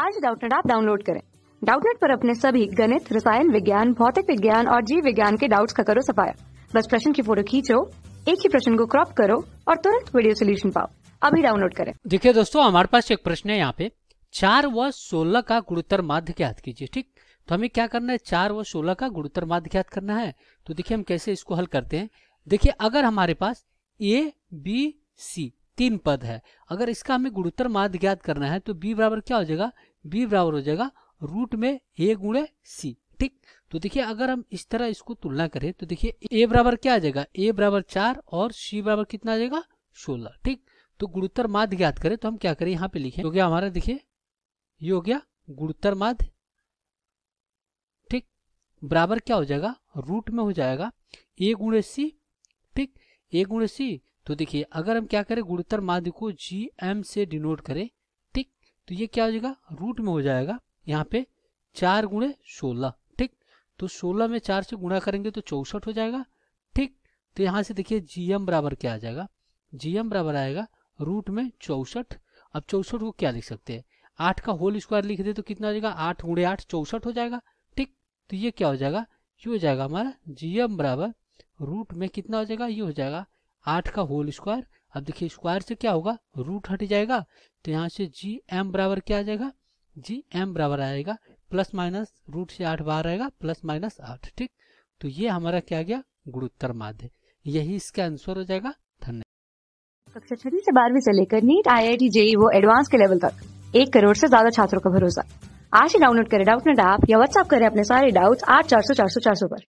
आज डाउटनेट आप डाउनलोड करें डाउटनेट पर अपने सभी गणित रसायन विज्ञान भौतिक विज्ञान और जीव विज्ञान के डाउट्स का करो सफाया बस प्रश्न की फोटो खींचो एक ही प्रश्न को क्रॉप करो और तुरंत वीडियो सोल्यूशन पाओ अभी डाउनलोड करें देखिए दोस्तों हमारे पास एक प्रश्न है यहाँ पे चार व सोलह का गुणोत्तर माध्य ज्ञात कीजिए ठीक तो हमें क्या करना है चार व सोलह का गुणोत्तर माध्य ज्ञात करना है तो देखिए हम कैसे इसको हल करते हैं देखिए अगर हमारे पास ए बी सी तीन पद है अगर इसका हमें गुणोत्तर माध्य ज्ञात करना है तो बी बराबर क्या हो जाएगा बी बराबर हो जाएगा रूट में ए गुणे सी ठीक तो देखिए अगर हम इस तरह इसको तुलना करें तो देखिए ए बराबर क्या आ जाएगा ए बराबर चार और सी बराबर कितना आ जाएगा सोलह ठीक तो गुणोत्तर माध्य ज्ञात करें तो हम क्या करें यहाँ पे लिखे हो गया हमारा देखिए ये हो गया गुणोत्तर माध्य ठीक बराबर क्या हो जाएगा रूट में हो जाएगा ए गुणे सी ठीक ए गुणे सी तो देखिए अगर हम क्या करें गुणोत्तर माध्य को जी एम से डिनोट करें ठीक तो ये क्या हो जाएगा रूट में हो जाएगा यहाँ पे चार गुणे सोलह ठीक तो सोलह में चार से गुणा करेंगे तो चौसठ हो जाएगा ठीक तो यहाँ से देखिए जी एम बराबर क्या आ जाएगा जी एम बराबर आएगा रूट में चौसठ अब चौसठ को क्या लिख सकते हैं आठ का होल स्क्वायर लिख दे तो कितना हो जाएगा आठ गुणे आठ चौसठ हो जाएगा ठीक तो ये क्या हो जाएगा ये हो जाएगा हमारा जी एम बराबर रूट में कितना हो जाएगा ये हो जाएगा आठ का होल स्क्वायर अब देखिए स्क्वायर से क्या होगा रूट हट जाएगा तो यहाँ से जी एम बराबर क्या आ जाएगा जी एम बराबर आएगा प्लस माइनस रूट से आठ बाहर आएगा प्लस माइनस आठ ठीक तो ये हमारा क्या गया गुणोत्तर माध्य यही इसका आंसर हो जाएगा धन्यवाद कक्षा छठी से बारहवीं से लेकर NEET I I T JEE वो एडवांस के लेवल तक एक करोड़ से ज्यादा छात्रों का भरोसा आज ही डाउनलोड करें डाउट नेट ऐप या व्हाट्सअप करें अपने सारे डाउट्स आठ चार सौ चार सौ चार सौ पर